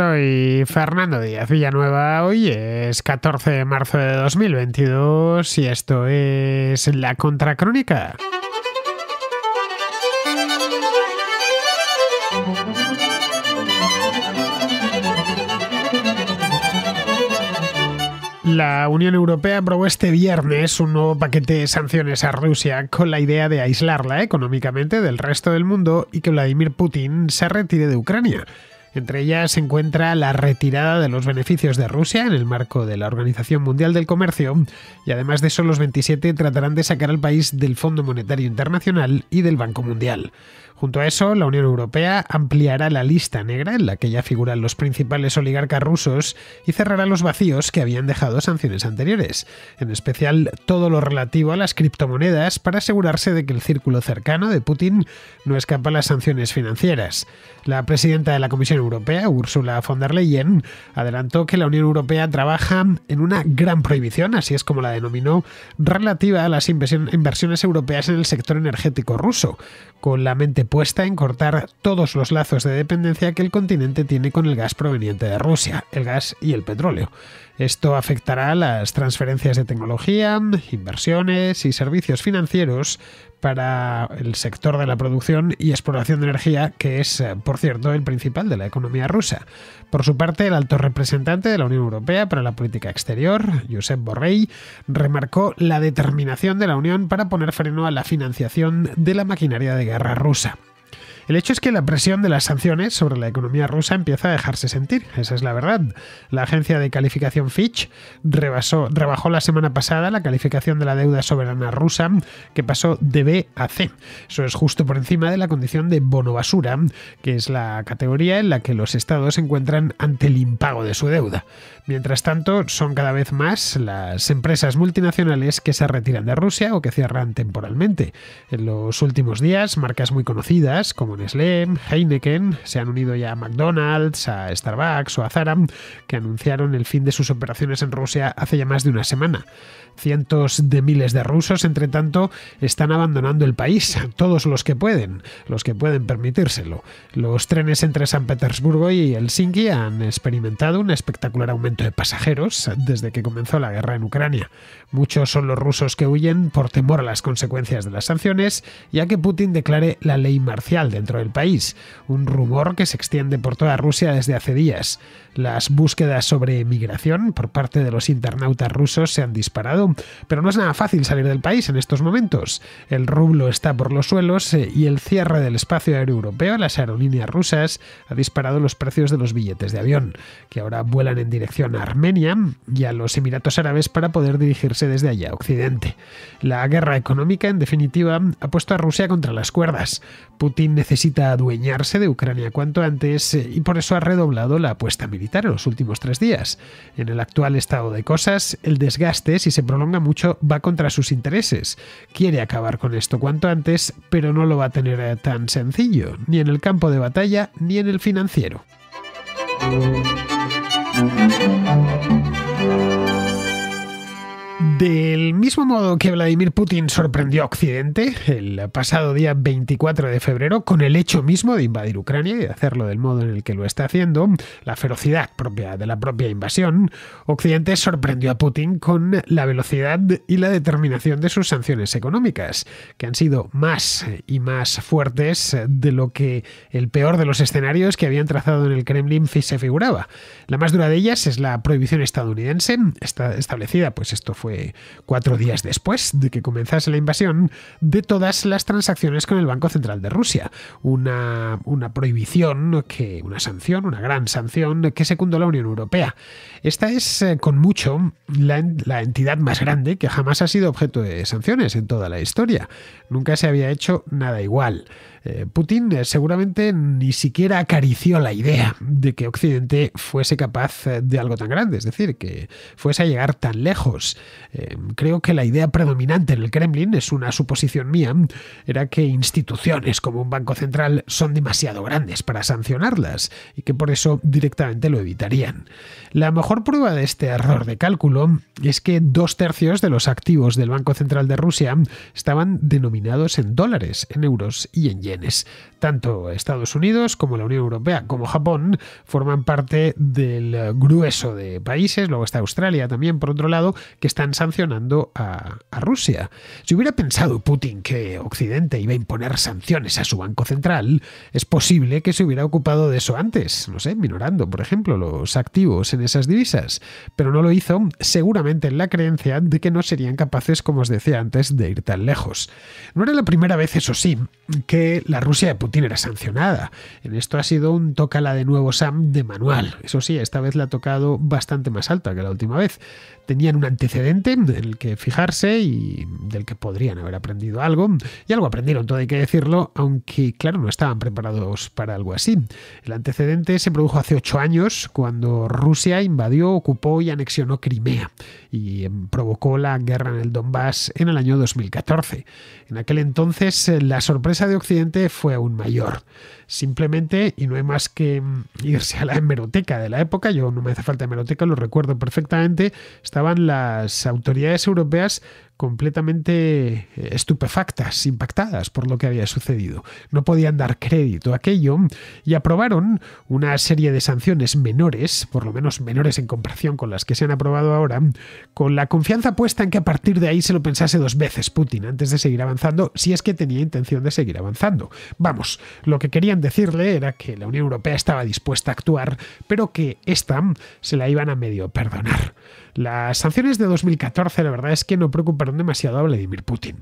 Soy Fernando Díaz Villanueva, hoy es 14 de marzo de 2022 y esto es La Contracrónica. La Unión Europea aprobó este viernes un nuevo paquete de sanciones a Rusia con la idea de aislarla económicamente del resto del mundo y que Vladimir Putin se retire de Ucrania. Entre ellas se encuentra la retirada de los beneficios de Rusia en el marco de la Organización Mundial del Comercio y además de eso los 27 tratarán de sacar al país del Fondo Monetario Internacional y del Banco Mundial. Junto a eso, la Unión Europea ampliará la lista negra en la que ya figuran los principales oligarcas rusos y cerrará los vacíos que habían dejado sanciones anteriores, en especial todo lo relativo a las criptomonedas para asegurarse de que el círculo cercano de Putin no escapa a las sanciones financieras. La presidenta de la Comisión Europea, Ursula von der Leyen, adelantó que la Unión Europea trabaja en una gran prohibición, así es como la denominó, relativa a las inversiones europeas en el sector energético ruso, con la mente puesta en cortar todos los lazos de dependencia que el continente tiene con el gas proveniente de Rusia, el gas y el petróleo. Esto afectará las transferencias de tecnología, inversiones y servicios financieros para el sector de la producción y exploración de energía, que es, eh, por cierto, el principal de la economía rusa. Por su parte, el alto representante de la Unión Europea para la política exterior, Josep Borrell, remarcó la determinación de la Unión para poner freno a la financiación de la maquinaria de guerra rusa. El hecho es que la presión de las sanciones sobre la economía rusa empieza a dejarse sentir, esa es la verdad. La agencia de calificación Fitch rebasó, rebajó la semana pasada la calificación de la deuda soberana rusa, que pasó de B a C. Eso es justo por encima de la condición de bono basura, que es la categoría en la que los estados se encuentran ante el impago de su deuda. Mientras tanto, son cada vez más las empresas multinacionales que se retiran de Rusia o que cierran temporalmente. En los últimos días, marcas muy conocidas como Slim, Heineken, se han unido ya a McDonald's, a Starbucks o a Zara, que anunciaron el fin de sus operaciones en Rusia hace ya más de una semana. Cientos de miles de rusos, entre tanto, están abandonando el país, todos los que pueden, los que pueden permitírselo. Los trenes entre San Petersburgo y Helsinki han experimentado un espectacular aumento de pasajeros desde que comenzó la guerra en Ucrania. Muchos son los rusos que huyen por temor a las consecuencias de las sanciones, ya que Putin declare la ley marcial dentro el del país, un rumor que se extiende por toda Rusia desde hace días. Las búsquedas sobre migración por parte de los internautas rusos se han disparado, pero no es nada fácil salir del país en estos momentos. El rublo está por los suelos eh, y el cierre del espacio aéreo europeo a las aerolíneas rusas ha disparado los precios de los billetes de avión, que ahora vuelan en dirección a Armenia y a los Emiratos Árabes para poder dirigirse desde allá a Occidente. La guerra económica, en definitiva, ha puesto a Rusia contra las cuerdas. Putin necesita necesita adueñarse de Ucrania cuanto antes eh, y por eso ha redoblado la apuesta militar en los últimos tres días. En el actual estado de cosas, el desgaste, si se prolonga mucho, va contra sus intereses. Quiere acabar con esto cuanto antes, pero no lo va a tener eh, tan sencillo, ni en el campo de batalla ni en el financiero. Del mismo modo que Vladimir Putin sorprendió a Occidente el pasado día 24 de febrero con el hecho mismo de invadir Ucrania y hacerlo del modo en el que lo está haciendo, la ferocidad propia de la propia invasión, Occidente sorprendió a Putin con la velocidad y la determinación de sus sanciones económicas, que han sido más y más fuertes de lo que el peor de los escenarios que habían trazado en el Kremlin se figuraba. La más dura de ellas es la prohibición estadounidense, establecida, pues esto fue cuatro días después de que comenzase la invasión, de todas las transacciones con el Banco Central de Rusia. Una, prohibición, que, una sanción, una gran sanción que secundó la Unión Europea. Esta es eh, con mucho la, la entidad más grande que jamás ha sido objeto de sanciones en toda la historia. Nunca se había hecho nada igual. Eh, Putin eh, seguramente ni siquiera acarició la idea de que Occidente fuese capaz eh, de algo tan grande, es decir, que fuese a llegar tan lejos. creo que la idea predominante en el Kremlin, es una suposición mía, era que instituciones como un banco central son demasiado grandes para sancionarlas y que por eso directamente lo evitarían. La mejor prueba de este error de cálculo es que dos tercios de los activos del Banco Central de Rusia estaban denominados en dólares, en euros y en yenes. Tanto Estados Unidos como la Unión Europea como Japón forman parte del grueso de países, luego está Australia también, por otro lado, que están sancionando a Rusia. Si hubiera pensado Putin que Occidente iba a imponer sanciones a su Banco Central, es posible que se hubiera ocupado de eso antes, no sé, minorando, por ejemplo, los activos en esas divisas, pero no lo hizo, seguramente en la creencia de que no serían capaces, como os decía antes, de ir tan lejos. No era la primera vez, eso sí, que la Rusia de Putin era sancionada. En esto ha sido un tócala de nuevo Sam de manual. Eso sí, esta vez la ha tocado bastante más alta que la última vez tenían un antecedente del que fijarse y del que podrían haber aprendido algo. Y algo aprendieron, todo hay que decirlo, aunque claro, no estaban preparados para algo así. El antecedente se produjo hace ocho años, cuando Rusia invadió, ocupó y anexionó Crimea y provocó la guerra en el Donbass en el año 2014. En aquel entonces eh, la sorpresa de Occidente fue aún mayor. Simplemente, y no hay más que mm, irse a la hemeroteca de la época, yo no me hace falta hemeroteca, lo recuerdo perfectamente, estaban las autoridades europeas completamente eh, estupefactas, impactadas por lo que había sucedido. No podían dar crédito a aquello y aprobaron una serie de sanciones menores, por lo menos menores en comparación con las que se han aprobado ahora, con la confianza puesta en que a partir de ahí se lo pensase dos veces Putin antes de seguir avanzando, si es que tenía intención de seguir avanzando. Vamos, lo que querían decirle era que la Unión Europea estaba dispuesta a actuar, pero que esta se la iban a medio perdonar. Las sanciones de 2014 la verdad es que no preocupan demasiado a Vladimir Putin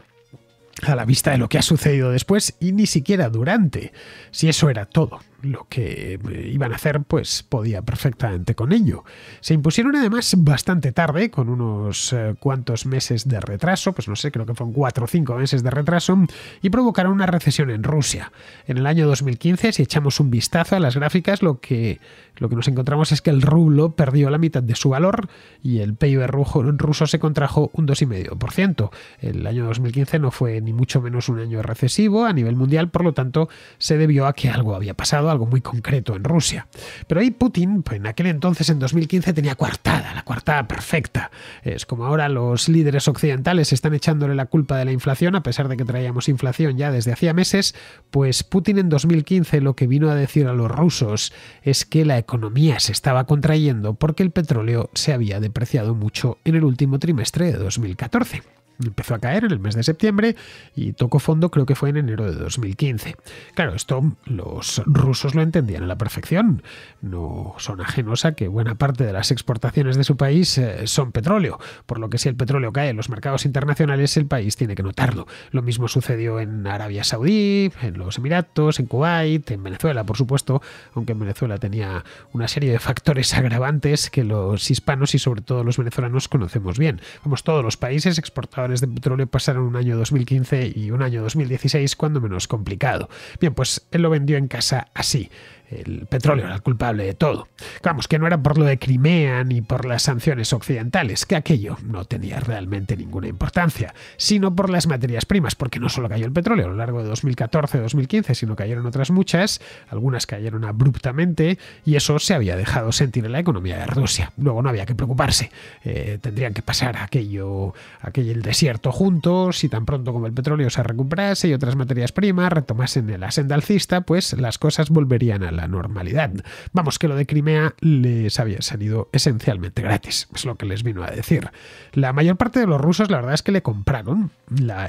a la vista de lo que ha sucedido después y ni siquiera durante, si eso era todo lo que eh, iban a hacer, pues podía perfectamente con ello. Se impusieron además bastante tarde, con unos eh, cuantos meses de retraso, pues no sé, creo que fueron 4 o 5 meses de retraso, y provocaron una recesión en Rusia. En el año 2015, si echamos un vistazo a las gráficas, lo que, lo que nos encontramos es que el rublo perdió la mitad de su valor y el PIB ruso se contrajo un 2,5%. El año 2015 no fue ni mucho menos un año recesivo a nivel mundial, por lo tanto, se debió a que algo había pasado algo muy concreto en Rusia. Pero ahí Putin, pues, en aquel entonces, en 2015, tenía coartada, la coartada perfecta. Es como ahora los líderes occidentales están echándole la culpa de la inflación, a pesar de que traíamos inflación ya desde hacía meses, pues Putin en 2015 lo que vino a decir a los rusos es que la economía se estaba contrayendo porque el petróleo se había depreciado mucho en el último trimestre de 2014 empezó a caer en el mes de septiembre y tocó fondo creo que fue en enero de 2015. Claro, esto los rusos lo entendían a la perfección. No son ajenos a que buena parte de las exportaciones de su país eh, son petróleo, por lo que si el petróleo cae en los mercados internacionales el país tiene que notarlo. Lo mismo sucedió en Arabia Saudí, en los Emiratos, en Kuwait, en Venezuela, por supuesto, aunque en Venezuela tenía una serie de factores agravantes que los hispanos y sobre todo los venezolanos conocemos bien. Somos todos los países exportadores de petróleo pasaron un año 2015 y un año 2016 cuando menos complicado. Bien, pues él lo vendió en casa así. El petróleo era el culpable de todo. Vamos, que no era por lo de Crimea ni por las sanciones occidentales, que aquello no tenía realmente ninguna importancia, sino por las materias primas, porque no solo cayó el petróleo a lo largo de 2014-2015, sino cayeron otras muchas, algunas cayeron abruptamente, y eso se había dejado sentir en la economía de Rusia. Luego no había que preocuparse, eh, tendrían que pasar aquello, aquel el desierto juntos, y tan pronto como el petróleo se recuperase y otras materias primas retomasen el senda alcista, pues las cosas volverían al la normalidad. Vamos, que lo de Crimea les había salido esencialmente gratis, es lo que les vino a decir. La mayor parte de los rusos, la verdad es que le compraron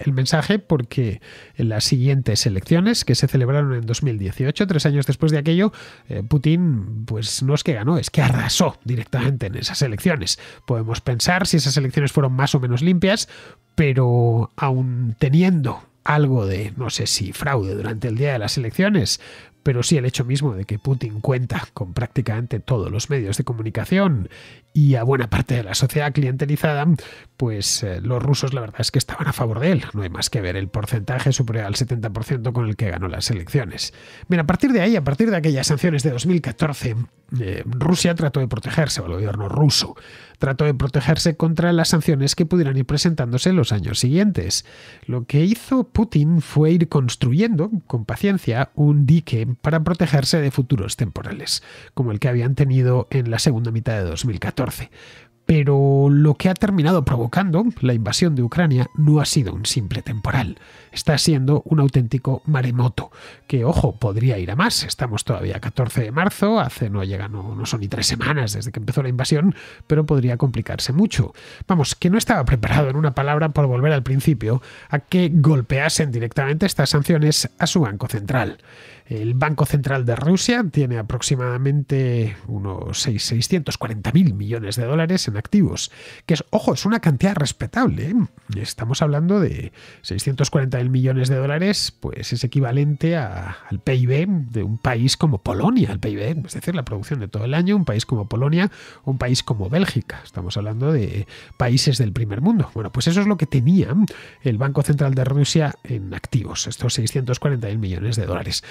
el mensaje porque en las siguientes elecciones, que se celebraron en 2018, tres años después de aquello, eh, Putin, pues no es que ganó, es que arrasó directamente en esas elecciones. Podemos pensar si esas elecciones fueron más o menos limpias, pero aún teniendo algo de, no sé si fraude durante el día de las elecciones, pero sí el hecho mismo de que Putin cuenta con prácticamente todos los medios de comunicación y a buena parte de la sociedad clientelizada pues eh, los rusos la verdad es que estaban a favor de él. No hay más que ver el porcentaje superior al 70% con el que ganó las elecciones. Bien, a partir de ahí, a partir de aquellas sanciones de 2014, eh, Rusia trató de protegerse, o el gobierno ruso trató de protegerse contra las sanciones que pudieran ir presentándose en los años siguientes. Lo que hizo Putin fue ir construyendo, con paciencia, un dique para protegerse de futuros temporales, como el que habían tenido en la segunda mitad de 2014. Pero lo que ha terminado provocando la invasión de Ucrania no ha sido un simple temporal, está siendo un auténtico maremoto, que ojo, podría ir a más, estamos todavía 14 de marzo, hace no llegan, no, no son ni tres semanas desde que empezó la invasión, pero podría complicarse mucho. Vamos, que no estaba preparado en una palabra por volver al principio a que golpeasen directamente estas sanciones a su Banco Central. El Banco Central de Rusia tiene aproximadamente unos 640 millones de dólares en activos, que es, ojo, es una cantidad respetable. ¿eh? Estamos hablando de 640 mil millones de dólares, pues es equivalente al PIB de un país como Polonia, el PIB, es decir, la producción de todo el año, un país como Polonia, un país como Bélgica. Estamos hablando de países del primer mundo. Bueno, pues eso es lo que tenía el Banco Central de Rusia en activos, estos 640 mil millones de dólares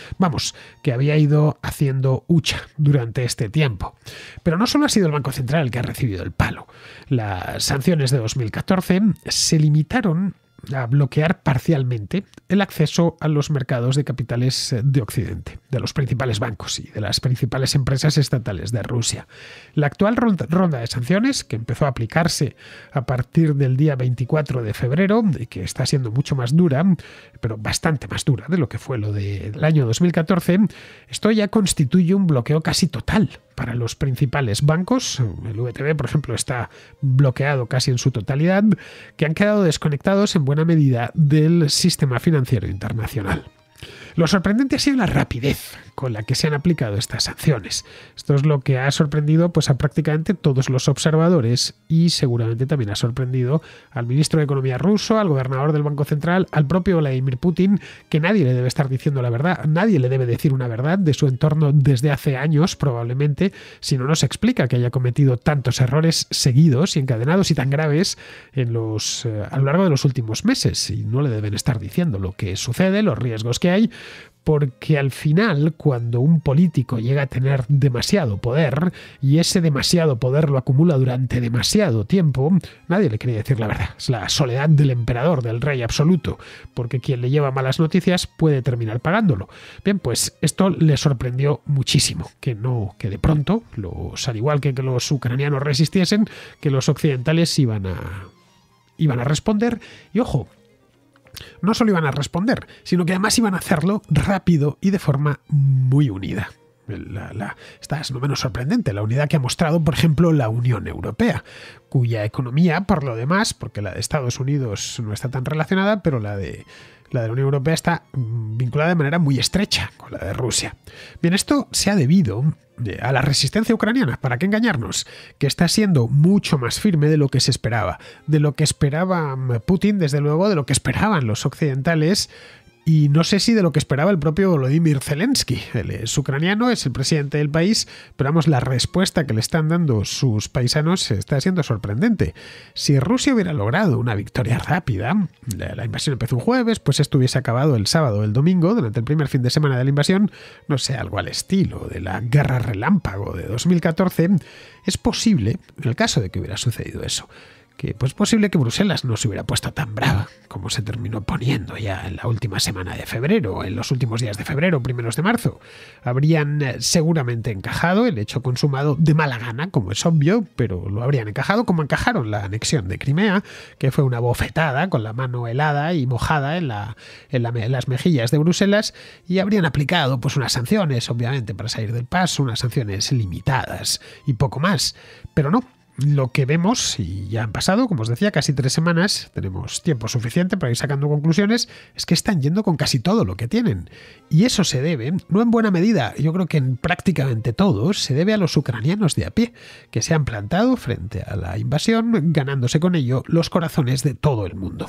que había ido haciendo hucha durante este tiempo. Pero no solo ha sido el Banco Central el que ha recibido el palo. Las sanciones de 2014 se limitaron a bloquear parcialmente el acceso a los mercados de capitales eh, de Occidente, de los principales bancos y de las principales empresas estatales de Rusia. La actual ronda de sanciones, que empezó a aplicarse a partir del día 24 de febrero y que está siendo mucho más dura, pero bastante más dura de lo que fue lo del año 2014, esto ya constituye un bloqueo casi total para los principales bancos, el VTB por ejemplo está bloqueado casi en su totalidad, que han quedado desconectados en buena medida del sistema financiero internacional. Lo sorprendente ha sido la rapidez con la que se han aplicado estas sanciones. Esto es lo que ha sorprendido pues, a prácticamente todos los observadores y seguramente también ha sorprendido al ministro de Economía ruso, al gobernador del Banco Central, al propio Vladimir Putin, que nadie le debe estar diciendo la verdad, nadie le debe decir una verdad de su entorno desde hace años probablemente, si no nos explica que haya cometido tantos errores seguidos y encadenados y tan graves en los, eh, a lo largo de los últimos meses y no le deben estar diciendo lo que sucede, los riesgos que hay porque al final, cuando un político llega a tener demasiado poder, y ese demasiado poder lo acumula durante demasiado tiempo, nadie le quiere decir la verdad. Es la soledad del emperador, del rey absoluto, porque quien le lleva malas noticias puede terminar pagándolo. Bien, pues esto le sorprendió muchísimo, que no, que de pronto, los, al igual que, que los ucranianos resistiesen, que los occidentales iban a iban a responder, y ojo, no solo iban a responder, sino que además iban a hacerlo rápido y de forma muy unida. La, esta es no menos sorprendente, la unidad que ha mostrado, por ejemplo, la Unión Europea, cuya economía, por lo demás, porque la de Estados Unidos no está tan relacionada, pero la de la de la Unión Europea está mm, vinculada de manera muy estrecha con la de Rusia. Bien, esto se ha debido eh, a la resistencia ucraniana, ¿para qué engañarnos? Que está siendo mucho más firme de lo que se esperaba, de lo que esperaba Putin, desde luego, de lo que esperaban los occidentales y no sé si de lo que esperaba el propio Volodymyr Zelensky. Él es ucraniano, es el presidente del país, pero vamos, la respuesta que le están dando sus paisanos está siendo sorprendente. Si Rusia hubiera logrado una victoria rápida, la invasión empezó un jueves, pues esto hubiese acabado el sábado o el domingo, durante el primer fin de semana de la invasión, no sé, algo al estilo de la guerra relámpago de 2014, es posible, en el caso de que hubiera sucedido eso, que pues posible que Bruselas no se hubiera puesto tan brava como se terminó poniendo ya en la última semana de febrero, en los últimos días de febrero, primeros de marzo. Habrían eh, seguramente encajado el hecho consumado de mala gana, como es obvio, pero lo habrían encajado como encajaron la anexión de Crimea, que fue una bofetada con la mano helada y mojada en, la, las mejillas de Bruselas, y habrían aplicado pues unas sanciones, obviamente, para salir del paso, unas sanciones limitadas y poco más. Pero no, lo que vemos, y ya han pasado, como os decía, casi tres semanas, tenemos tiempo suficiente para ir sacando conclusiones, es que están yendo con casi todo lo que tienen. Y eso se debe, no en buena medida, yo creo que en prácticamente todos, se debe a los ucranianos de a pie, que se han plantado frente a la invasión, ganándose con ello los corazones de todo el mundo.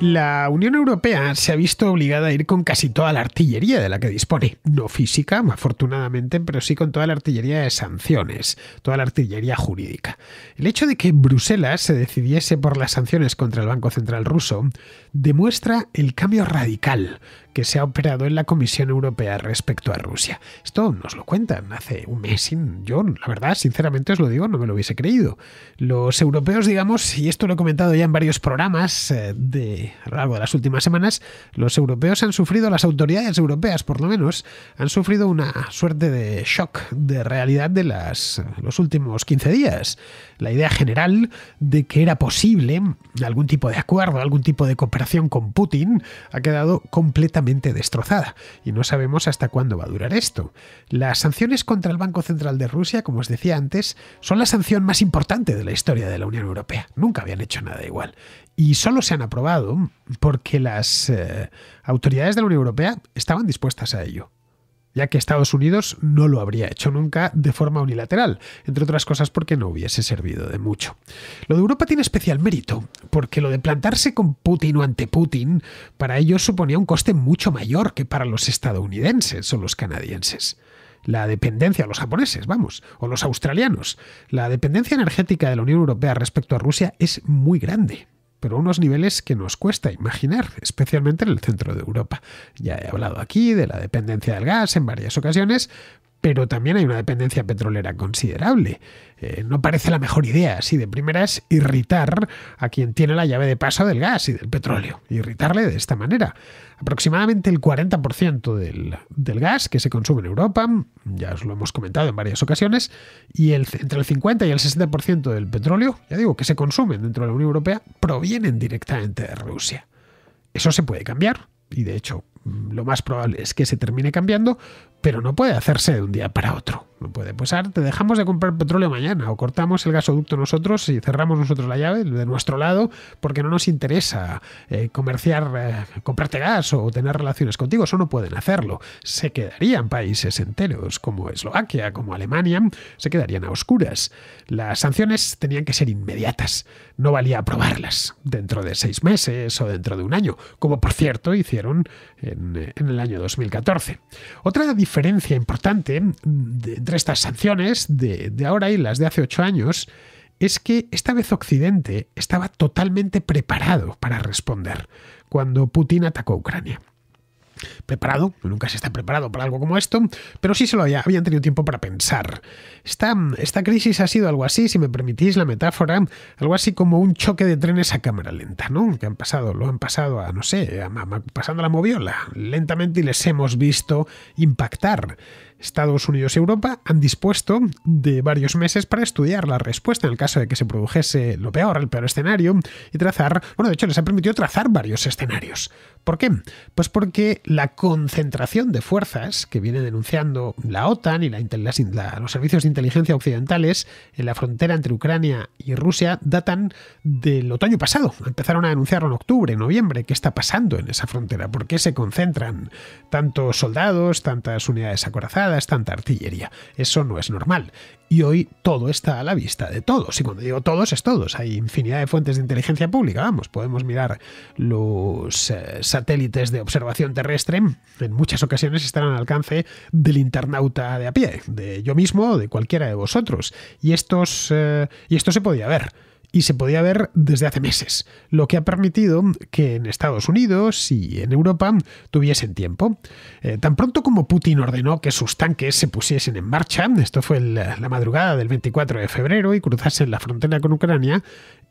La Unión Europea se ha visto obligada a ir con casi toda la artillería de la que dispone, no física, afortunadamente, pero sí con toda la artillería de sanciones, toda la artillería jurídica. El hecho de que Bruselas se decidiese por las sanciones contra el Banco Central ruso demuestra el cambio radical que se ha operado en la Comisión Europea respecto a Rusia. Esto nos lo cuentan hace un mes. y yo, la verdad, sinceramente os lo digo, no me lo hubiese creído. Los europeos, digamos, y esto lo he comentado ya en varios programas eh, de, a de las últimas semanas, los europeos han sufrido, las autoridades europeas por lo menos, han sufrido una suerte de shock de realidad de las, los últimos 15 días. La idea general de que era posible algún tipo de acuerdo, algún tipo de cooperación con Putin, ha quedado completamente destrozada, y no sabemos hasta cuándo va a durar esto. Las sanciones contra el Banco Central de Rusia, como os decía antes, son la sanción más importante de la historia de la Unión Europea. Nunca habían hecho nada igual. Y solo se han aprobado porque las eh, autoridades de la Unión Europea estaban dispuestas a ello ya que Estados Unidos no lo habría hecho nunca de forma unilateral, entre otras cosas porque no hubiese servido de mucho. Lo de Europa tiene especial mérito, porque lo de plantarse con Putin o ante Putin para ellos suponía un coste mucho mayor que para los estadounidenses o los canadienses la dependencia, los japoneses, vamos, o los australianos. La dependencia energética de la Unión Europea respecto a Rusia es muy grande pero unos niveles que nos cuesta imaginar, especialmente en el centro de Europa. Ya he hablado aquí de la dependencia del gas en varias ocasiones, pero también hay una dependencia petrolera considerable. Eh, no parece la mejor idea, si de primera es irritar a quien tiene la llave de paso del gas y del petróleo, irritarle de esta manera. Aproximadamente el 40% del, gas que se consume en Europa, ya os lo hemos comentado en varias ocasiones, y entre el 50 y el 60% del petróleo, ya digo, que se consumen dentro de la Unión Europea, provienen directamente de Rusia. Eso se puede cambiar, y de hecho lo más probable es que se termine cambiando, pero no puede hacerse de un día para otro. No puede. pasar, te dejamos de comprar petróleo mañana o cortamos el gasoducto nosotros y cerramos nosotros la llave de nuestro lado porque no nos interesa eh, comerciar, eh, comprarte gas o tener relaciones contigo. Eso no pueden hacerlo. Se quedarían países enteros como Eslovaquia, como Alemania, se quedarían a oscuras. Las sanciones tenían que ser inmediatas. No valía aprobarlas dentro de seis meses o dentro de un año, como por cierto hicieron en, en el año 2014. Otra diferencia importante de, entre estas sanciones de, ahora y las de hace ocho años es que esta vez Occidente estaba totalmente preparado para responder cuando Putin atacó a Ucrania preparado, nunca se está preparado para algo como esto, pero sí se lo había, habían tenido tiempo para pensar. Esta, esta crisis ha sido algo así, si me permitís la metáfora, algo así como un choque de trenes a cámara lenta, ¿no? Que han pasado, lo han pasado a, no sé, pasando la moviola, lentamente y les hemos visto impactar. Estados Unidos y Europa han dispuesto de varios meses para estudiar la respuesta en el caso de que se produjese lo peor, el peor escenario, y trazar, bueno, de hecho les ha permitido trazar varios escenarios. ¿Por qué? Pues porque la concentración de fuerzas que viene denunciando la OTAN y los servicios de inteligencia occidentales en la frontera entre Ucrania y Rusia datan del otoño pasado. Empezaron a denunciarlo en octubre, noviembre, qué está pasando en esa frontera, por qué se concentran tantos soldados, tantas unidades acorazadas, es tanta artillería. Eso no es normal. Y hoy todo está a la vista de todos. Y cuando digo todos, es todos. Hay infinidad de fuentes de inteligencia pública. Vamos, podemos mirar los eh, satélites de observación terrestre. En muchas ocasiones están al alcance del internauta de a pie, de yo mismo o de cualquiera de vosotros. Y, estos, eh, y esto se podía ver y se podía ver desde hace meses, lo que ha permitido que en Estados Unidos y en Europa tuviesen tiempo. Eh, tan pronto como Putin ordenó que sus tanques se pusiesen en marcha, esto fue la madrugada del 24 de febrero y cruzasen la frontera con Ucrania,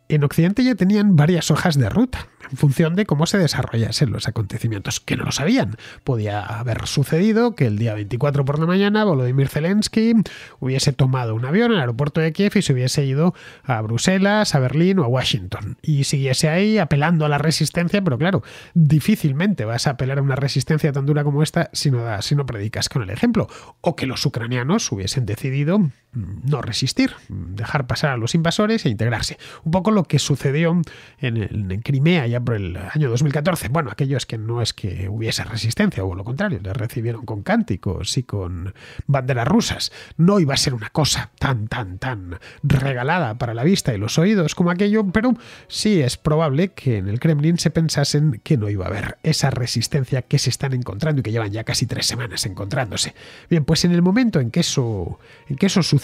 en Occidente ya tenían varias hojas de ruta en función de cómo se desarrollasen los acontecimientos, que no lo sabían. Podía haber sucedido que el día 24 por la mañana Volodymyr Zelensky hubiese tomado un avión al aeropuerto de Kiev y se hubiese ido a Bruselas, a Berlín o a Washington y siguiese ahí apelando a la resistencia, pero claro, difícilmente vas a apelar a una resistencia tan dura como esta si no, si no predicas con el ejemplo, o que los ucranianos hubiesen decidido no resistir, dejar pasar a los invasores e integrarse. Un poco lo que sucedió en, Crimea ya por el año 2014. Bueno, aquello es que no es que hubiese resistencia, o lo contrario, le recibieron con cánticos y con banderas rusas. No iba a ser una cosa tan, tan, tan regalada para la vista y los oídos como aquello, pero sí es probable que en el Kremlin se pensasen que no iba a haber esa resistencia que se están encontrando y que llevan ya casi tres semanas encontrándose. Bien, pues en el momento en que eso, en que eso sucedió,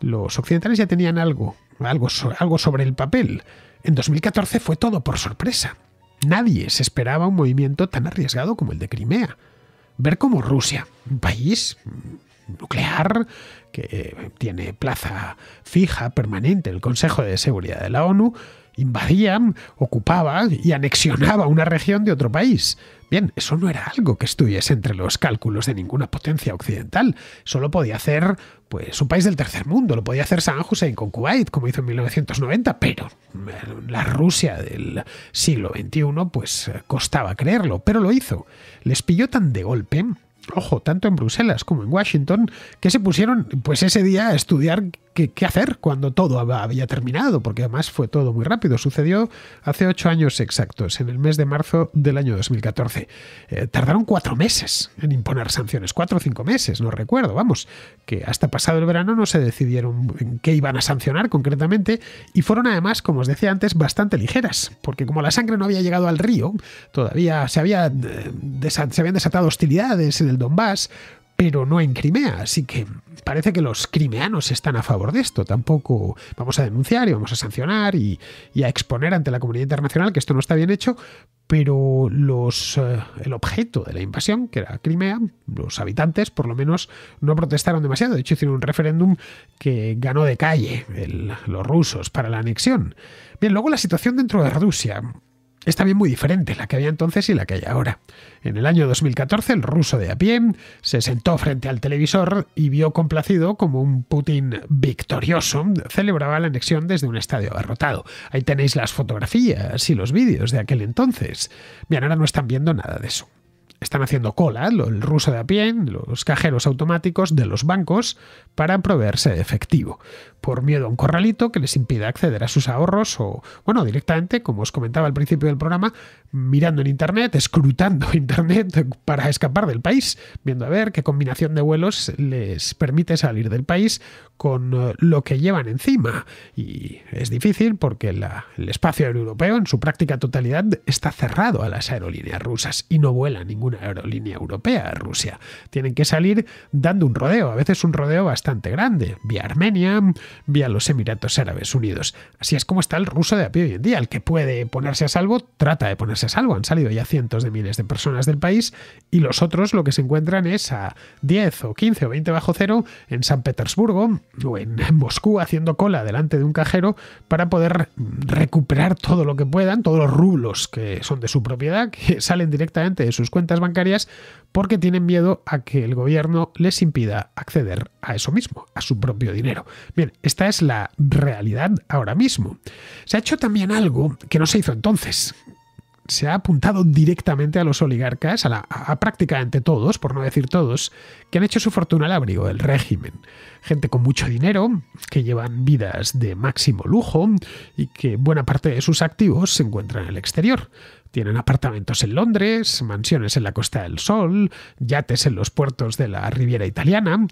los occidentales ya tenían algo, algo, algo sobre el papel. En 2014 fue todo por sorpresa. Nadie se esperaba un movimiento tan arriesgado como el de Crimea. Ver cómo Rusia, un país nuclear que tiene plaza fija permanente en el Consejo de Seguridad de la ONU, invadían, ocupaban y anexionaba una región de otro país. Bien, eso no era algo que estuviese entre los cálculos de ninguna potencia occidental. Solo podía hacer, pues, un país del tercer mundo. Lo podía hacer San Hussein con Kuwait, como hizo en 1990, pero eh, la Rusia del siglo XXI, pues, costaba creerlo, pero lo hizo. Les pilló tan de golpe ojo, tanto en Bruselas como en Washington, que se pusieron pues ese día a estudiar qué, hacer cuando todo había terminado, porque además fue todo muy rápido. Sucedió hace ocho años exactos, en el mes de marzo del año 2014. Eh, tardaron cuatro meses en imponer sanciones, cuatro o cinco meses, no recuerdo, vamos, que hasta pasado el verano no se decidieron qué iban a sancionar concretamente y fueron además, como os decía antes, bastante ligeras, porque como la sangre no había llegado al río, todavía se, eh, se habían desatado hostilidades en el Donbass, pero no en Crimea. Así que parece que los crimeanos están a favor de esto. Tampoco vamos a denunciar y vamos a sancionar y, a exponer ante la comunidad internacional que esto no está bien hecho, pero los, eh, el objeto de la invasión, que era Crimea, los habitantes por lo menos no protestaron demasiado. De hecho, hicieron un referéndum que ganó de calle los rusos para la anexión. Bien, luego la situación dentro de Rusia es también muy diferente la que había entonces y la que hay ahora. En el año 2014, el ruso de a pie se sentó frente al televisor y vio complacido como un Putin victorioso celebraba la anexión desde un estadio abarrotado. Ahí tenéis las fotografías y los vídeos de aquel entonces. Bien, ahora no están viendo nada de eso están haciendo cola, el ruso de a pie, los cajeros automáticos de los bancos, para proveerse de efectivo por miedo a un corralito que les impida acceder a sus ahorros o, bueno, directamente, como os comentaba al principio del programa, mirando en Internet, escrutando Internet para escapar del país, viendo a ver qué combinación de vuelos les permite salir del país con eh, lo que llevan encima. Y es difícil porque el espacio aéreo europeo en su práctica totalidad está cerrado a las aerolíneas rusas y no vuela ninguna aerolínea europea a Rusia. Tienen que salir dando un rodeo, a veces un rodeo bastante grande, vía Armenia, vía los Emiratos Árabes Unidos. Así es como está el ruso de a pie hoy en día. El que puede ponerse a salvo trata de ponerse a salvo. Han salido ya cientos de miles de personas del país y los otros lo que se encuentran es a 10 o 15 o 20 bajo cero en San Petersburgo o en Moscú haciendo cola delante de un cajero para poder recuperar todo lo que puedan, todos los rublos que son de su propiedad, que salen directamente de sus cuentas bancarias porque tienen miedo a que el gobierno les impida acceder a eso mismo, a su propio dinero. Bien, esta es la realidad ahora mismo. Se ha hecho también algo que no se hizo entonces, se ha apuntado directamente a los oligarcas, a, prácticamente todos, por no decir todos, que han hecho su fortuna al abrigo del régimen. Gente con mucho dinero, que llevan vidas de máximo lujo y que buena parte de sus activos se encuentran en el exterior. Tienen apartamentos en Londres, mansiones en la Costa del Sol, yates en los puertos de la Riviera Italiana,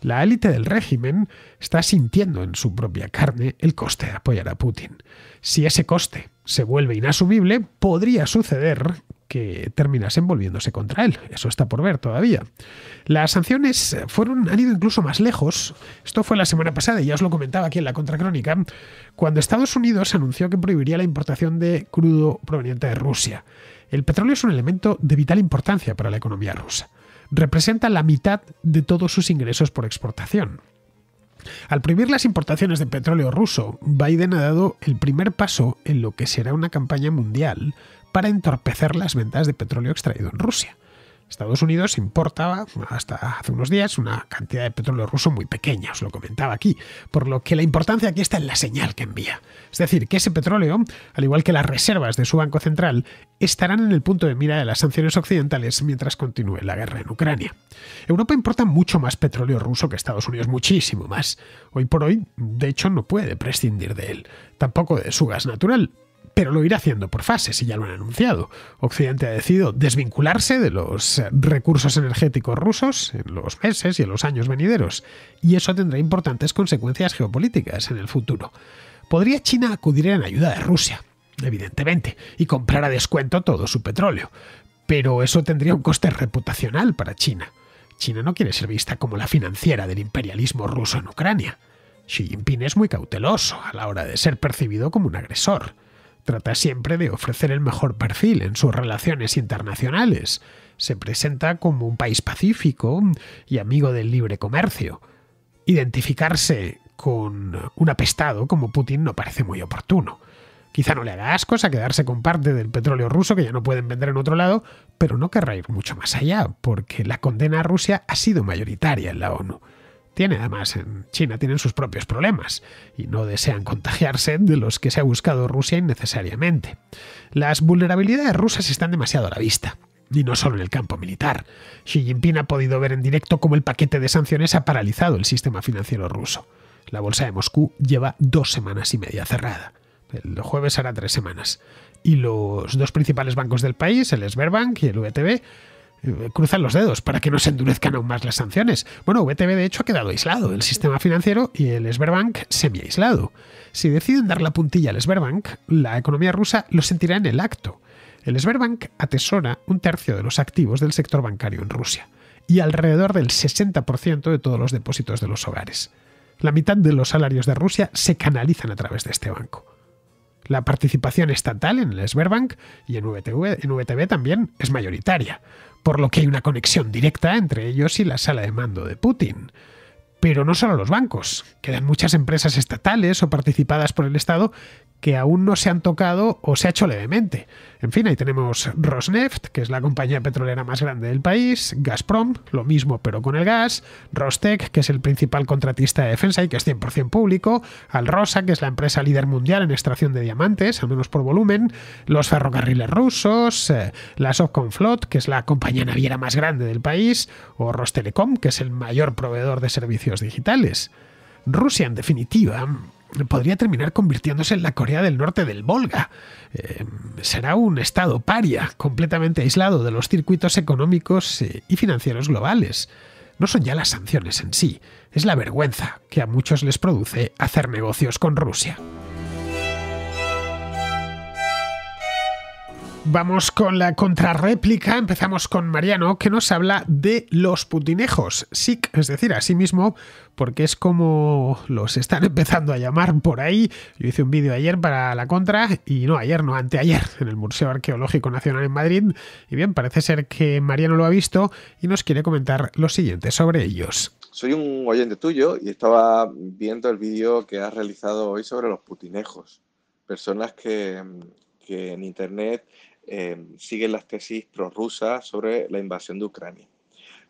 la élite del régimen está sintiendo en su propia carne el coste de apoyar a Putin. Si ese coste se vuelve inasumible, podría suceder que terminasen volviéndose contra él. Eso está por ver todavía. Las sanciones fueron, han ido incluso más lejos. Esto fue la semana pasada, y ya os lo comentaba aquí en la contracrónica, cuando Estados Unidos anunció que prohibiría la importación de crudo proveniente de Rusia. El petróleo es un elemento de vital importancia para la economía rusa representa la mitad de todos sus ingresos por exportación. Al prohibir las importaciones de petróleo ruso, Biden ha dado el primer paso en lo que será una campaña mundial para entorpecer las ventas de petróleo extraído en Rusia. Estados Unidos importaba hasta hace unos días una cantidad de petróleo ruso muy pequeña, os lo comentaba aquí, por lo que la importancia aquí está en la señal que envía. Es decir, que ese petróleo, al igual que las reservas de su Banco Central, estarán en el punto de mira de las sanciones occidentales mientras continúe la guerra en Ucrania. Europa importa mucho más petróleo ruso que Estados Unidos, muchísimo más. Hoy por hoy, de hecho, no puede prescindir de él, tampoco de su gas natural, pero lo irá haciendo por fases y ya lo han anunciado. Occidente ha decidido desvincularse de los eh, recursos energéticos rusos en los meses y en los años venideros, y eso tendrá importantes consecuencias geopolíticas en el futuro. ¿Podría China acudir en ayuda de Rusia? Evidentemente, y comprar a descuento todo su petróleo, pero eso tendría un coste reputacional para China. China no quiere ser vista como la financiera del imperialismo ruso en Ucrania. Xi Jinping es muy cauteloso a la hora de ser percibido como un agresor. Trata siempre de ofrecer el mejor perfil en sus relaciones internacionales. Se presenta como un país pacífico y amigo del libre comercio. Identificarse con un apestado como Putin no parece muy oportuno. Quizá no le haga ascos a quedarse con parte del petróleo ruso que ya no pueden vender en otro lado, pero no querrá ir mucho más allá, porque la condena a Rusia ha sido mayoritaria en la ONU tiene. Además, en China tienen sus propios problemas y no desean contagiarse de los que se ha buscado Rusia innecesariamente. Las vulnerabilidades rusas están demasiado a la vista. Y no solo en el campo militar. Xi Jinping ha podido ver en directo cómo el paquete de sanciones ha paralizado el sistema financiero ruso. La bolsa de Moscú lleva dos semanas y media cerrada. El jueves hará tres semanas. Y los dos principales bancos del país, el Sberbank y el VTB, eh, cruzan los dedos para que no se endurezcan aún más las sanciones. Bueno, VTB de hecho ha quedado aislado el sistema financiero y el Sberbank semi-aislado. Si deciden dar la puntilla al Sberbank, la economía rusa lo sentirá en el acto. El Sberbank atesora un tercio de los activos del sector bancario en Rusia y alrededor del 60% de todos los depósitos de los hogares. La mitad de los salarios de Rusia se canalizan a través de este banco. La participación estatal en el Sberbank y en VTV, en también es mayoritaria, por lo que hay una conexión directa entre ellos y la sala de mando de Putin. Pero no solo los bancos, quedan muchas empresas estatales o participadas por el Estado que aún no se han tocado o se ha hecho levemente. En fin, ahí tenemos Rosneft, que es la compañía petrolera más grande del país, Gazprom, lo mismo pero con el gas, Rostec, que es el principal contratista de defensa y que es 100% público, Alrosa, que es la empresa líder mundial en extracción de diamantes, al menos por volumen, los ferrocarriles rusos, eh, la Sovconflot, que es la compañía naviera más grande del país, o Rostelecom, que es el mayor proveedor de servicios digitales. Rusia, en definitiva, podría terminar convirtiéndose en la Corea del Norte del Volga. Eh, será un estado paria, completamente aislado de los circuitos económicos eh, y financieros globales. No son ya las sanciones en sí, es la vergüenza que a muchos les produce hacer negocios con Rusia. Vamos con la contrarréplica. Empezamos con Mariano, que nos habla de los putinejos. SIC, es decir, sí mismo, porque es como los están empezando a llamar por ahí. Yo hice un vídeo ayer para la contra, y no ayer, no anteayer, en el Museo Arqueológico Nacional en Madrid. Y bien, parece ser que Mariano lo ha visto y nos quiere comentar lo siguiente sobre ellos. Soy un oyente tuyo y estaba viendo el vídeo que has realizado hoy sobre los putinejos, personas que en Internet Em, siguen las tesis prorrusas sobre la invasión de Ucrania.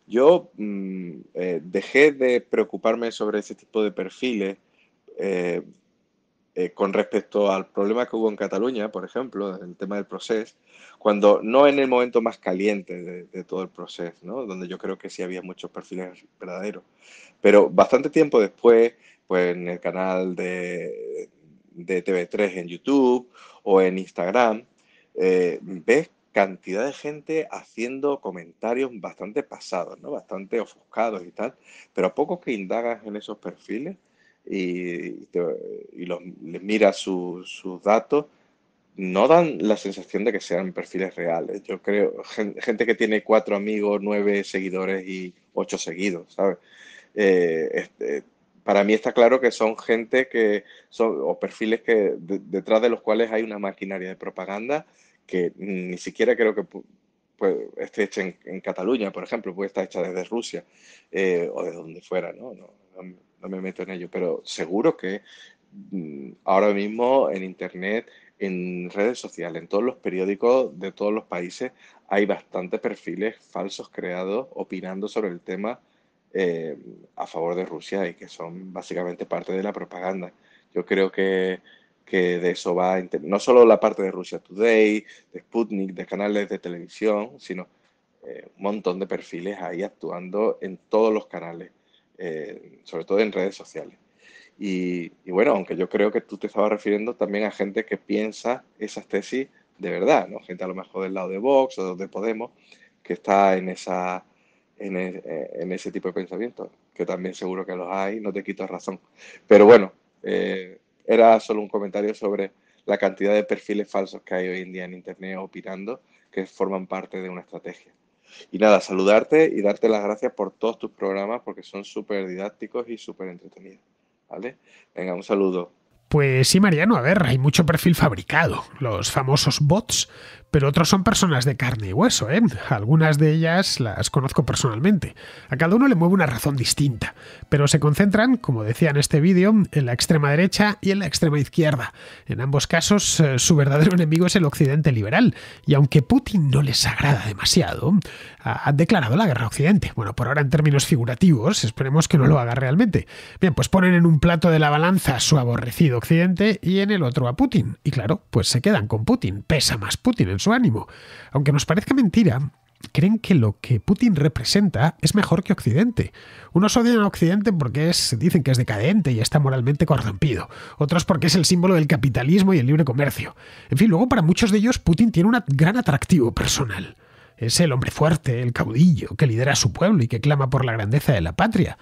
Yo mm, eh, dejé de preocuparme sobre ese tipo de perfiles eh, eh, con respecto al problema que hubo en Cataluña, por ejemplo, el tema del proceso, cuando no en el momento más caliente de, todo el proceso, donde yo creo que sí había muchos perfiles verdaderos. Pero bastante tiempo después, pues en el canal de, de TV3 en YouTube o en Instagram, eh, ves cantidad de gente haciendo comentarios bastante pasados, bastante ofuscados y tal, pero a poco que indagas en esos perfiles y, les miras sus datos, no dan la sensación de que sean perfiles reales. Yo creo, gente que tiene cuatro amigos, nueve seguidores y ocho seguidos, ¿sabes? Eh, este, para mí está claro que son gente que son, o perfiles que detrás de los cuales hay una maquinaria de propaganda que ni siquiera creo que esté hecha en, Cataluña, por ejemplo, puede estar hecha desde Rusia eh, o de donde fuera, ¿no? No, no me meto en ello, pero seguro que mm, ahora mismo en Internet, en redes sociales, en todos los periódicos de todos los países, hay bastantes perfiles falsos creados opinando sobre el tema eh, a favor de Rusia y que son básicamente parte de la propaganda. Yo creo que que de eso va, no solo la parte de Russia Today, de Sputnik, de canales de televisión, sino eh, un montón de perfiles ahí actuando en todos los canales, eh, sobre todo en redes sociales. Y, bueno, aunque yo creo que tú te estabas refiriendo también a gente que piensa esas tesis de verdad, ¿no? Gente a lo mejor del lado de Vox o de Podemos, que está en, esa, en, e, eh, ese tipo de pensamiento, que también seguro que los hay, no te quito razón. Pero bueno, era solo un comentario sobre la cantidad de perfiles falsos que hay hoy en día en Internet opinando que forman parte de una estrategia. Y nada, saludarte y darte las gracias por todos tus programas porque son súper didácticos y súper entretenidos. ¿Vale? Venga, un saludo. Pues sí, Mariano, a ver, hay mucho perfil fabricado. Los famosos bots pero otros son personas de carne y hueso, ¿eh? Algunas de ellas las conozco personalmente. A cada uno le mueve una razón distinta, pero se concentran, como decía en este vídeo, en la extrema derecha y en la extrema izquierda. En ambos casos, eh, su verdadero enemigo es el occidente liberal, y aunque Putin no les agrada demasiado, ha declarado la guerra a Occidente. Bueno, por ahora en términos figurativos, esperemos que no lo haga realmente. Bien, pues ponen en un plato de la balanza su aborrecido Occidente y en el otro a Putin. Y claro, pues se quedan con Putin. Pesa más Putin su ánimo. Aunque nos parezca mentira, creen que lo que Putin representa es mejor que Occidente. Unos odian a Occidente porque dicen que es decadente y está moralmente corrompido. Otros porque es el símbolo del capitalismo y el libre comercio. En fin, luego para muchos de ellos Putin tiene un gran atractivo personal. Es el hombre fuerte, el caudillo, que lidera a su pueblo y que clama por la grandeza de la patria.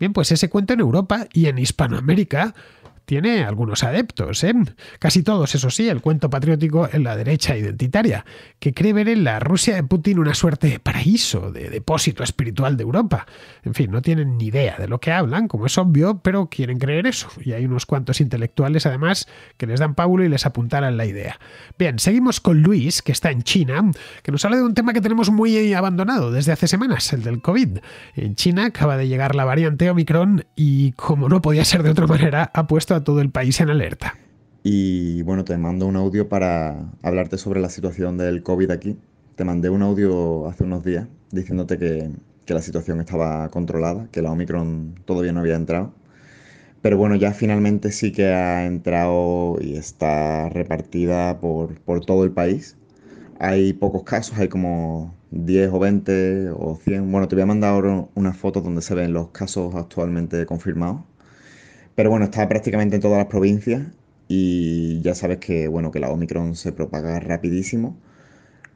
Bien, pues ese cuento en Europa y en Hispanoamérica tiene algunos adeptos, ¿eh? casi todos, eso sí, el cuento patriótico en la derecha identitaria, que cree ver en la Rusia de Putin una suerte de paraíso, de depósito espiritual de Europa. En fin, no tienen ni idea de lo que hablan, como es obvio, pero quieren creer eso. Y hay unos cuantos intelectuales, además, que les dan pábulo y les apuntarán la idea. Bien, seguimos con Luis, que está en China, que nos habla de un tema que tenemos muy abandonado desde hace semanas, el del COVID. En China acaba de llegar la variante Omicron y, como no podía ser de otra manera, ha puesto a todo el país en alerta. Y bueno, te mando un audio para hablarte sobre la situación del COVID aquí. Te mandé un audio hace unos días diciéndote que, que la situación estaba controlada, que la Omicron todavía no había entrado. Pero bueno, ya finalmente sí que ha entrado y está repartida por, por todo el país. Hay pocos casos, hay como 10 o 20 o 100. Bueno, te voy a mandar ahora unas fotos donde se ven los casos actualmente confirmados. Pero bueno, está prácticamente en todas las provincias y ya sabes que, bueno, que la Omicron se propaga rapidísimo.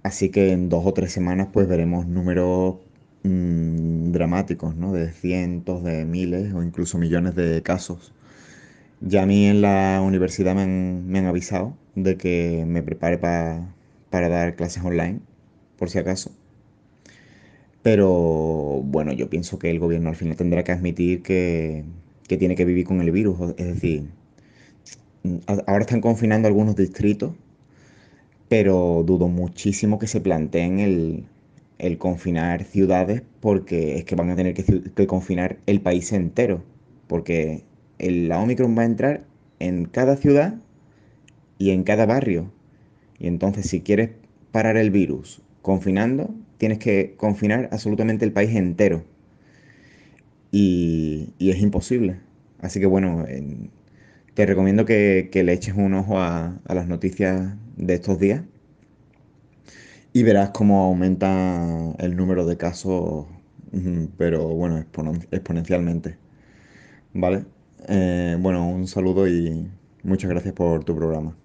Así que en dos o tres semanas pues veremos números mm, dramáticos, ¿no? De cientos, de miles o incluso millones de casos. Ya a mí en la universidad me han, avisado de que me prepare para dar clases online, por si acaso. Pero bueno, yo pienso que el gobierno al final tendrá que admitir que que tiene que vivir con el virus. Es decir, ahora están confinando algunos distritos, pero dudo muchísimo que se planteen el, confinar ciudades porque es que van a tener que, confinar el país entero, porque el, la Omicron va a entrar en cada ciudad y en cada barrio. Y entonces si quieres parar el virus confinando, tienes que confinar absolutamente el país entero y, es imposible. Así que bueno, te recomiendo que, le eches un ojo a, las noticias de estos días y verás cómo aumenta el número de casos, pero bueno, exponencialmente. ¿Vale? Eh, bueno, un saludo y muchas gracias por tu programa.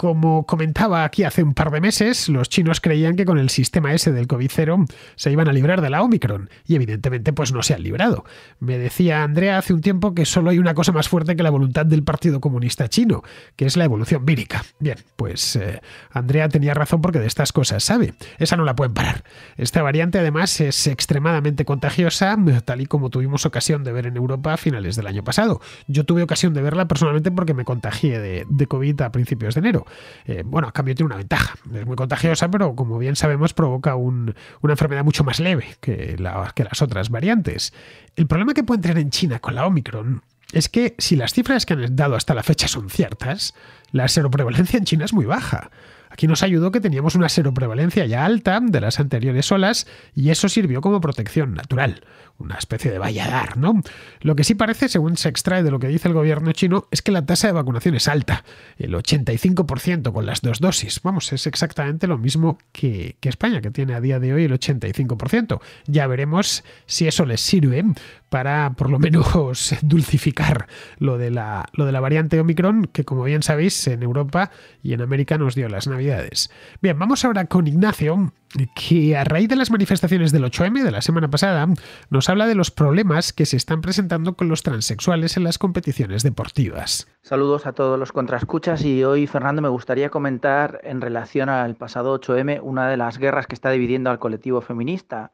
Como comentaba aquí hace un par de meses, los chinos creían que con el sistema S del COVID-0 se iban a librar de la Omicron, y evidentemente pues no se han librado. Me decía Andrea hace un tiempo que solo hay una cosa más fuerte que la voluntad del Partido Comunista Chino, que es la evolución vírica. Bien, pues eh, Andrea tenía razón porque de estas cosas sabe. Esa no la pueden parar. Esta variante además es extremadamente contagiosa, tal y como tuvimos ocasión de ver en Europa a finales del año pasado. Yo tuve ocasión de verla personalmente porque me contagié de COVID a principios de enero. Eh, bueno, a cambio tiene una ventaja. Es muy contagiosa, pero como bien sabemos provoca una enfermedad mucho más leve que, que las otras variantes. El problema que puede tener en China con la Omicron es que si las cifras que han dado hasta la fecha son ciertas, la seroprevalencia en China es muy baja. Aquí nos ayudó que teníamos una seroprevalencia ya alta de las anteriores olas y eso sirvió como protección natural una especie de valladar, ¿no? Lo que sí parece, según se extrae de lo que dice el gobierno chino, es que la tasa de vacunación es alta, el 85% con las dos dosis. Vamos, es exactamente lo mismo que, España, que tiene a día de hoy el 85%. Ya veremos si eso les sirve para por lo menos dulcificar lo de lo de la variante Omicron, que como bien sabéis, en Europa y en América nos dio las navidades. Bien, vamos ahora con Ignacio que a raíz de las manifestaciones del 8M de la semana pasada nos habla de los problemas que se están presentando con los transexuales en las competiciones deportivas. Saludos a todos los contraescuchas y hoy Fernando me gustaría comentar en relación al pasado 8M una de las guerras que está dividiendo al colectivo feminista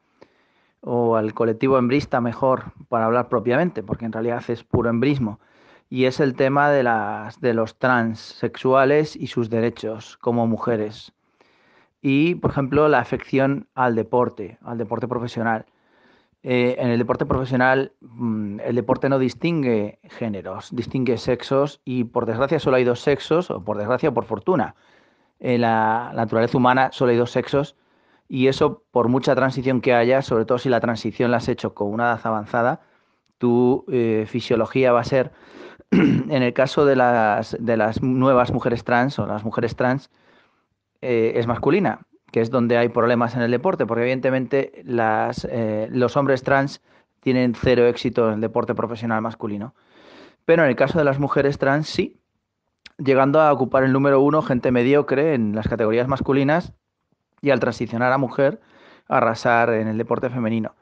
o al colectivo embrista mejor para hablar propiamente porque en realidad es puro embrismo y es el tema de, de los transexuales y sus derechos como mujeres y, por ejemplo, la afección al deporte, al deporte profesional. Eh, en el deporte profesional, mm, el deporte no distingue géneros, distingue sexos y, por desgracia, solo hay dos sexos, o por desgracia o por fortuna. En la naturaleza humana solo hay dos sexos y eso, por mucha transición que haya, sobre todo si la transición la has hecho con una edad avanzada, tu eh, fisiología va a ser, en el caso de las, de las nuevas mujeres trans o las mujeres trans, eh, es masculina, que es donde hay problemas en el deporte, porque evidentemente las, eh, los hombres trans tienen cero éxito en el deporte profesional masculino. Pero en el caso de las mujeres trans sí, llegando a ocupar el número uno gente mediocre en las categorías masculinas y al transicionar a mujer, arrasar en el deporte femenino.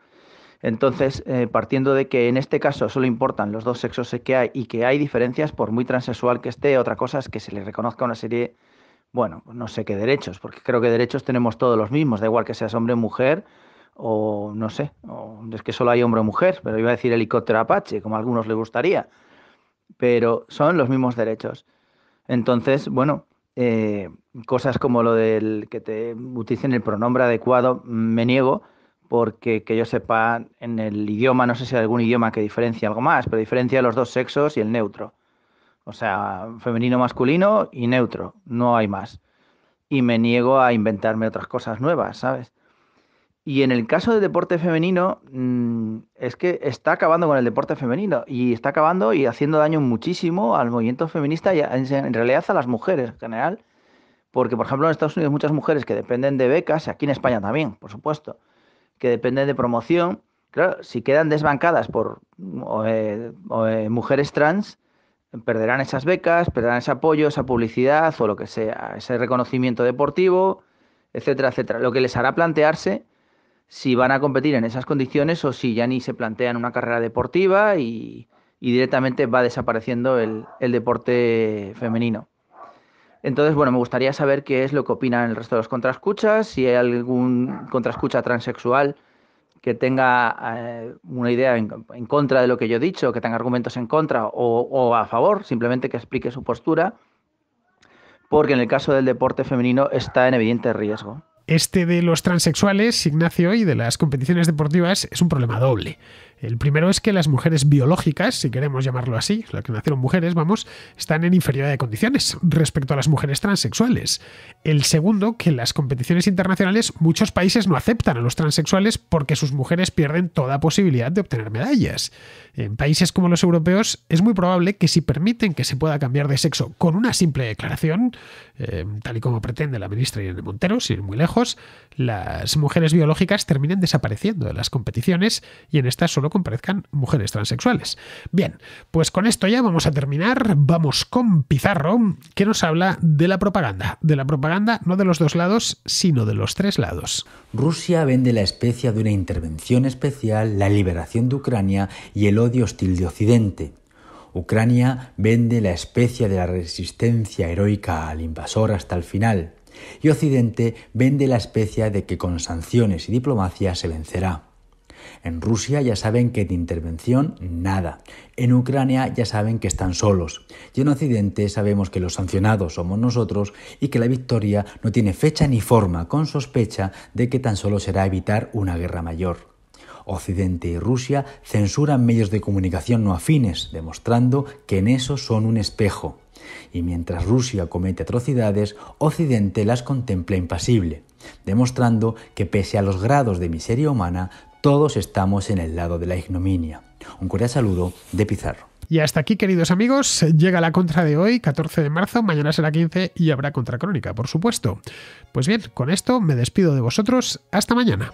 Entonces, eh, partiendo de que en este caso solo importan los dos sexos que hay y que hay diferencias, por muy transexual que esté, otra cosa es que se le reconozca una serie bueno, pues no sé qué derechos, porque creo que derechos tenemos todos los mismos, da igual que seas hombre o mujer, o no sé, es que solo hay hombre o mujer, pero iba a decir helicóptero Apache, como a algunos les gustaría, pero son los mismos derechos. Entonces, bueno, eh, cosas como lo del que te utilicen el pronombre adecuado, me niego, porque que yo sepa, en el idioma, no sé si hay algún idioma que diferencia algo más, pero diferencia los dos sexos y el neutro. O sea, femenino, masculino y neutro, no hay más. Y me niego a inventarme otras cosas nuevas, ¿sabes? Y en el caso del deporte femenino, mm, es que está acabando con el deporte femenino y está acabando y haciendo daño muchísimo al movimiento feminista y en realidad a las mujeres en general. Porque, por ejemplo, en Estados Unidos muchas mujeres que dependen de becas, aquí en España también, por supuesto, que dependen de promoción, claro, si quedan desbancadas por mm, eh, eh, mujeres trans, perderán esas becas, perderán ese apoyo, esa publicidad o lo que sea, ese reconocimiento deportivo, etcétera, etcétera. Lo que les hará plantearse si van a competir en esas condiciones o si ya ni se plantean una carrera deportiva y, directamente va desapareciendo el, deporte femenino. Entonces, bueno, me gustaría saber qué es lo que opinan el resto de los contrascuchas si hay algún contrascucha transexual que tenga eh, una idea en, contra de lo que yo he dicho, que tenga argumentos en contra o, a favor, simplemente que explique su postura, porque en el caso del deporte femenino está en evidente riesgo. Este de los transexuales, Ignacio, y de las competiciones deportivas es un problema doble. El primero es que las mujeres biológicas, si queremos llamarlo así, las que nacieron mujeres, vamos, están en inferioridad de condiciones respecto a las mujeres transexuales. El segundo, que en las competiciones internacionales muchos países no aceptan a los transexuales porque sus mujeres pierden toda posibilidad de obtener medallas. En países como los europeos es muy probable que si permiten que se pueda cambiar de sexo con una simple declaración, eh, tal y como pretende la ministra Irene Montero, si ir muy lejos, las mujeres biológicas terminen desapareciendo de las competiciones y en estas solo comparezcan mujeres transexuales. Bien, pues con esto ya vamos a terminar. Vamos con Pizarro, que nos habla de la propaganda. De la propaganda no de los dos lados, sino de los tres lados. Rusia vende la especie de una intervención especial, la liberación de Ucrania y el odio hostil de Occidente. Ucrania vende la especie de la resistencia heroica al invasor hasta el final y Occidente vende la especia de que con sanciones y diplomacia se vencerá. En Rusia ya saben que de intervención nada. En Ucrania ya saben que están solos. Y en Occidente sabemos que los sancionados somos nosotros y que la victoria no tiene fecha ni forma, con sospecha de que tan solo será evitar una guerra mayor. Occidente y Rusia censuran medios de comunicación no afines, demostrando que en eso son un espejo. Y mientras Rusia comete atrocidades, Occidente las contempla impasible, demostrando que pese a los grados de miseria humana, todos estamos en el lado de la ignominia. Un cordial saludo de Pizarro. Y hasta aquí, queridos amigos, llega la contra de hoy, 14 de marzo, mañana será 15 y habrá contra crónica, por supuesto. Pues bien, con esto me despido de vosotros, hasta mañana.